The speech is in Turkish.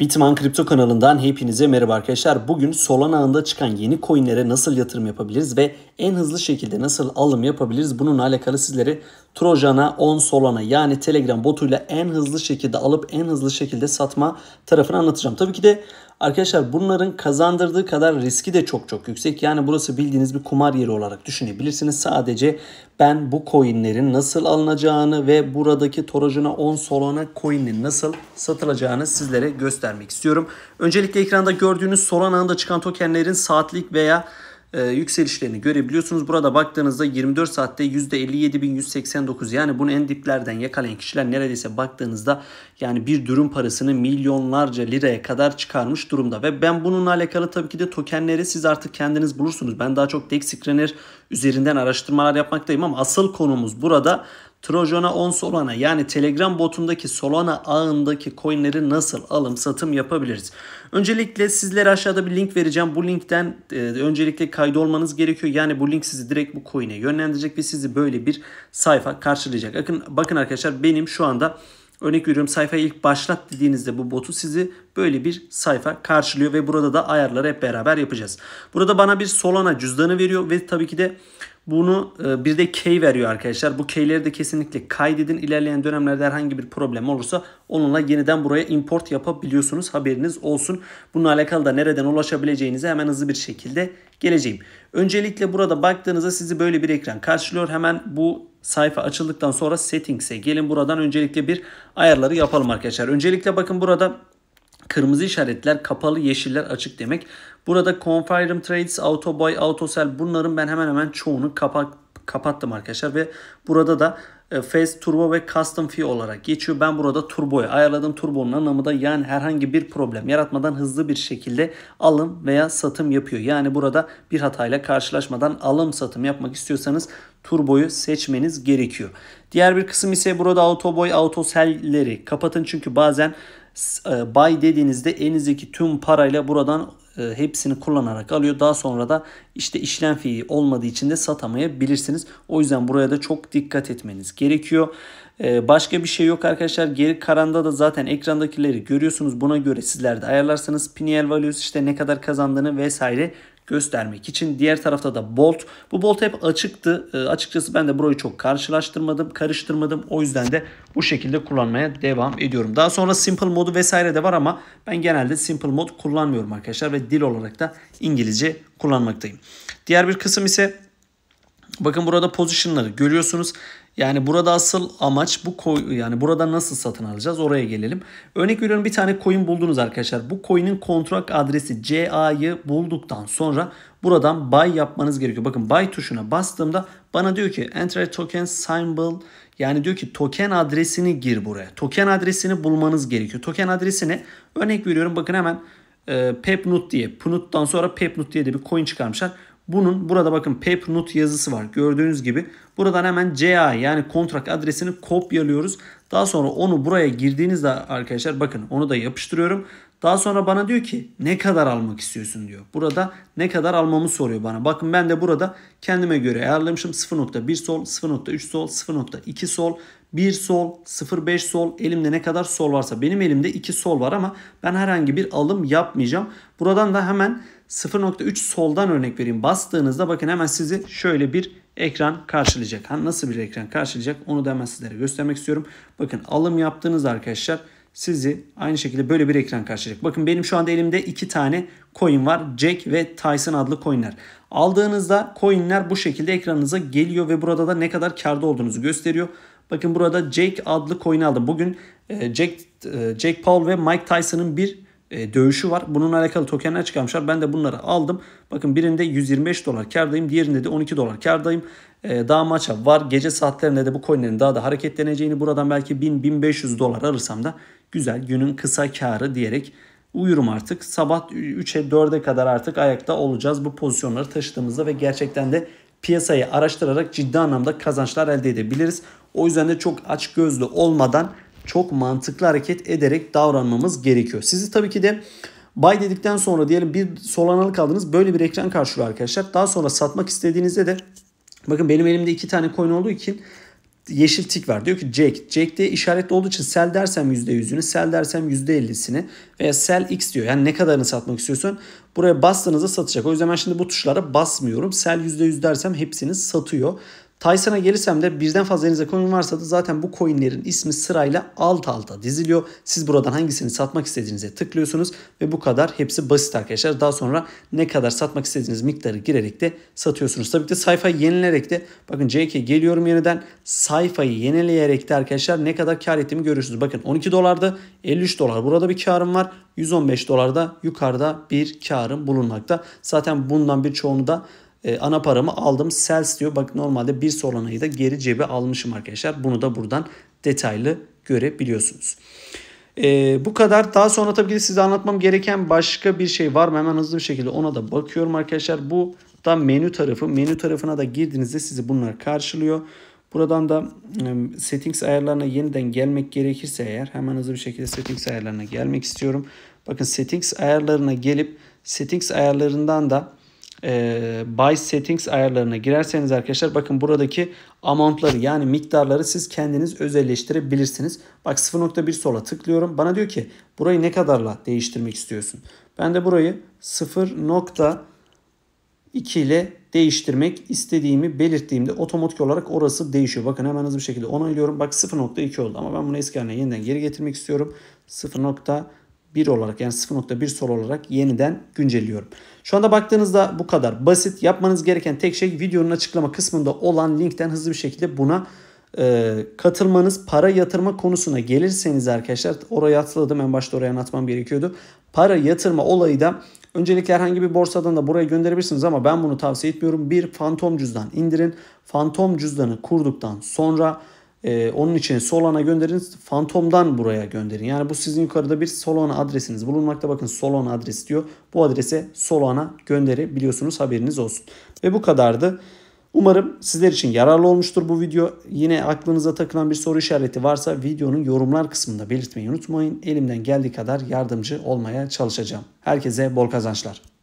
Bitman Kripto kanalından hepinize merhaba arkadaşlar. Bugün Solana ağında çıkan yeni coinlere nasıl yatırım yapabiliriz ve en hızlı şekilde nasıl alım yapabiliriz bununla alakalı sizlere Trojan'a 10 Solana yani Telegram botuyla en hızlı şekilde alıp en hızlı şekilde satma tarafını anlatacağım. Tabii ki de arkadaşlar bunların kazandırdığı kadar riski de çok çok yüksek. Yani burası bildiğiniz bir kumar yeri olarak düşünebilirsiniz. Sadece ben bu coinlerin nasıl alınacağını ve buradaki Trojan'a 10 Solana coin'in nasıl satılacağını sizlere göstermek istiyorum. Öncelikle ekranda gördüğünüz Solana'nın da çıkan tokenlerin saatlik veya e, yükselişlerini görebiliyorsunuz. Burada baktığınızda 24 saatte %57.189 yani bunu en diplerden yakalayan kişiler neredeyse baktığınızda yani bir dürüm parasını milyonlarca liraya kadar çıkarmış durumda. Ve ben bununla alakalı tabii ki de tokenleri siz artık kendiniz bulursunuz. Ben daha çok Dex üzerinden araştırmalar yapmaktayım ama asıl konumuz burada Trojan'a 10 Solana yani Telegram botundaki Solana ağındaki coinleri nasıl alım satım yapabiliriz? Öncelikle sizlere aşağıda bir link vereceğim. Bu linkten e, öncelikle kaydolmanız gerekiyor. Yani bu link sizi direkt bu coin'e yönlendirecek ve sizi böyle bir sayfa karşılayacak. Bakın, bakın arkadaşlar benim şu anda Örnek veriyorum sayfaya ilk başlat dediğinizde bu botu sizi böyle bir sayfa karşılıyor ve burada da ayarları hep beraber yapacağız. Burada bana bir Solana cüzdanı veriyor ve tabii ki de bunu e, bir de key veriyor arkadaşlar. Bu keyleri de kesinlikle kaydedin. İlerleyen dönemlerde herhangi bir problem olursa onunla yeniden buraya import yapabiliyorsunuz. Haberiniz olsun. Bununla alakalı da nereden ulaşabileceğinize hemen hızlı bir şekilde geleceğim. Öncelikle burada baktığınızda sizi böyle bir ekran karşılıyor. Hemen bu sayfa açıldıktan sonra settings'e gelin. Buradan öncelikle bir ayarları yapalım arkadaşlar. Öncelikle bakın burada Kırmızı işaretler kapalı, yeşiller açık demek. Burada Confirm Trades, Autobuy, Autosell bunların ben hemen hemen çoğunu kapak, kapattım arkadaşlar. Ve burada da e, Face Turbo ve Custom Fee olarak geçiyor. Ben burada Turbo'yu ayarladım. Turbo'nun anlamı da yani herhangi bir problem yaratmadan hızlı bir şekilde alım veya satım yapıyor. Yani burada bir hatayla karşılaşmadan alım satım yapmak istiyorsanız Turbo'yu seçmeniz gerekiyor. Diğer bir kısım ise burada Autoboy, Autosell'leri kapatın. Çünkü bazen e, buy dediğinizde elinizdeki tüm parayla buradan e, hepsini kullanarak alıyor. Daha sonra da işte işlem fiili olmadığı için de satamayabilirsiniz. O yüzden buraya da çok dikkat etmeniz gerekiyor. E, başka bir şey yok arkadaşlar. Geri karanda da zaten ekrandakileri görüyorsunuz. Buna göre sizler de ayarlarsanız Piniel values işte ne kadar kazandığını vesaire göstermek için. Diğer tarafta da Bolt. Bu Bolt hep açıktı. E, açıkçası ben de burayı çok karşılaştırmadım, karıştırmadım. O yüzden de bu şekilde kullanmaya devam ediyorum. Daha sonra Simple modu vesaire de var ama ben genelde Simple mod kullanmıyorum arkadaşlar ve dil olarak da İngilizce kullanmaktayım. Diğer bir kısım ise Bakın burada position'ları görüyorsunuz. Yani burada asıl amaç bu koy yani burada nasıl satın alacağız oraya gelelim. Örnek veriyorum bir tane coin buldunuz arkadaşlar. Bu coin'in kontrak adresi CA'yı bulduktan sonra buradan buy yapmanız gerekiyor. Bakın buy tuşuna bastığımda bana diyor ki enter token symbol yani diyor ki token adresini gir buraya. Token adresini bulmanız gerekiyor. Token adresini örnek veriyorum bakın hemen e, pepnut diye pnut'tan sonra pepnut diye de bir coin çıkarmışlar. Bunun burada bakın pepnut yazısı var. Gördüğünüz gibi Buradan hemen CA yani kontrak adresini kopyalıyoruz. Daha sonra onu buraya girdiğinizde arkadaşlar bakın onu da yapıştırıyorum. Daha sonra bana diyor ki ne kadar almak istiyorsun diyor. Burada ne kadar almamı soruyor bana. Bakın ben de burada kendime göre ayarlamışım. 0.1 sol, 0.3 sol, 0.2 sol, 1 sol, 0.5 sol. Elimde ne kadar sol varsa benim elimde 2 sol var ama ben herhangi bir alım yapmayacağım. Buradan da hemen 0.3 soldan örnek vereyim. Bastığınızda bakın hemen sizi şöyle bir ekran karşılayacak. Ha, nasıl bir ekran karşılayacak onu da hemen sizlere göstermek istiyorum. Bakın alım yaptığınız arkadaşlar sizi aynı şekilde böyle bir ekran karşılayacak. Bakın benim şu anda elimde iki tane coin var. Jack ve Tyson adlı coinler. Aldığınızda coinler bu şekilde ekranınıza geliyor ve burada da ne kadar karda olduğunuzu gösteriyor. Bakın burada Jack adlı coin aldım. Bugün e, Jack, e, Jack Paul ve Mike Tyson'ın bir e, dövüşü var. Bununla alakalı tokenler çıkarmışlar. Ben de bunları aldım. Bakın birinde 125 dolar kardayım. Diğerinde de 12 dolar kardayım. E, daha maça var. Gece saatlerinde de bu coinlerin daha da hareketleneceğini buradan belki 1000-1500 dolar alırsam da güzel günün kısa karı diyerek uyurum artık. Sabah 3'e 4'e kadar artık ayakta olacağız bu pozisyonları taşıdığımızda ve gerçekten de piyasayı araştırarak ciddi anlamda kazançlar elde edebiliriz. O yüzden de çok aç gözlü olmadan çok mantıklı hareket ederek davranmamız gerekiyor. Sizi tabii ki de buy dedikten sonra diyelim bir solanalık aldınız. Böyle bir ekran karşılıyor arkadaşlar. Daha sonra satmak istediğinizde de bakın benim elimde iki tane coin olduğu için yeşil tik var. Diyor ki Jack. Jack diye işaretli olduğu için sell dersem %100'ünü, sell dersem %50'sini veya sell x diyor. Yani ne kadarını satmak istiyorsun. Buraya bastığınızda satacak. O yüzden ben şimdi bu tuşlara basmıyorum. Sell %100 dersem hepsini satıyor. Tyson'a gelirsem de birden fazla elinizde coin varsa da zaten bu coinlerin ismi sırayla alt alta diziliyor. Siz buradan hangisini satmak istediğinize tıklıyorsunuz ve bu kadar hepsi basit arkadaşlar. Daha sonra ne kadar satmak istediğiniz miktarı girerek de satıyorsunuz. Tabii ki de sayfayı yenilerek de bakın JK geliyorum yeniden sayfayı yenileyerek de arkadaşlar ne kadar kar ettiğimi görüyorsunuz. Bakın 12 dolarda 53 dolar burada bir karım var. 115 dolarda yukarıda bir karım bulunmakta. Zaten bundan bir çoğunu da e, ana paramı aldım. Sales diyor. Bak normalde bir Solana'yı da geri cebe almışım arkadaşlar. Bunu da buradan detaylı görebiliyorsunuz. E, bu kadar. Daha sonra tabii ki size anlatmam gereken başka bir şey var mı? Hemen hızlı bir şekilde ona da bakıyorum arkadaşlar. Bu da menü tarafı. Menü tarafına da girdiğinizde sizi bunlar karşılıyor. Buradan da e, settings ayarlarına yeniden gelmek gerekirse eğer hemen hızlı bir şekilde settings ayarlarına gelmek istiyorum. Bakın settings ayarlarına gelip settings ayarlarından da e, buy settings ayarlarına girerseniz arkadaşlar bakın buradaki amountları yani miktarları siz kendiniz özelleştirebilirsiniz. Bak 0.1 sola tıklıyorum. Bana diyor ki burayı ne kadarla değiştirmek istiyorsun? Ben de burayı 0.2 ile değiştirmek istediğimi belirttiğimde otomatik olarak orası değişiyor. Bakın hemen hızlı bir şekilde onaylıyorum. Bak 0.2 oldu ama ben bunu eski haline yeniden geri getirmek istiyorum. 0.2 1 olarak yani 0.1 sol olarak yeniden güncelliyorum. Şu anda baktığınızda bu kadar basit. Yapmanız gereken tek şey videonun açıklama kısmında olan linkten hızlı bir şekilde buna e, katılmanız. Para yatırma konusuna gelirseniz arkadaşlar oraya atladım en başta oraya anlatmam gerekiyordu. Para yatırma olayı da Öncelikle herhangi bir borsadan da buraya gönderebilirsiniz ama ben bunu tavsiye etmiyorum. Bir fantom cüzdan indirin. Fantom cüzdanı kurduktan sonra ee, onun için Solana gönderin. Phantom'dan buraya gönderin. Yani bu sizin yukarıda bir Solana adresiniz bulunmakta. Bakın Solana adresi diyor. Bu adrese Solana gönderebiliyorsunuz. Haberiniz olsun. Ve bu kadardı. Umarım sizler için yararlı olmuştur bu video. Yine aklınıza takılan bir soru işareti varsa videonun yorumlar kısmında belirtmeyi unutmayın. Elimden geldiği kadar yardımcı olmaya çalışacağım. Herkese bol kazançlar.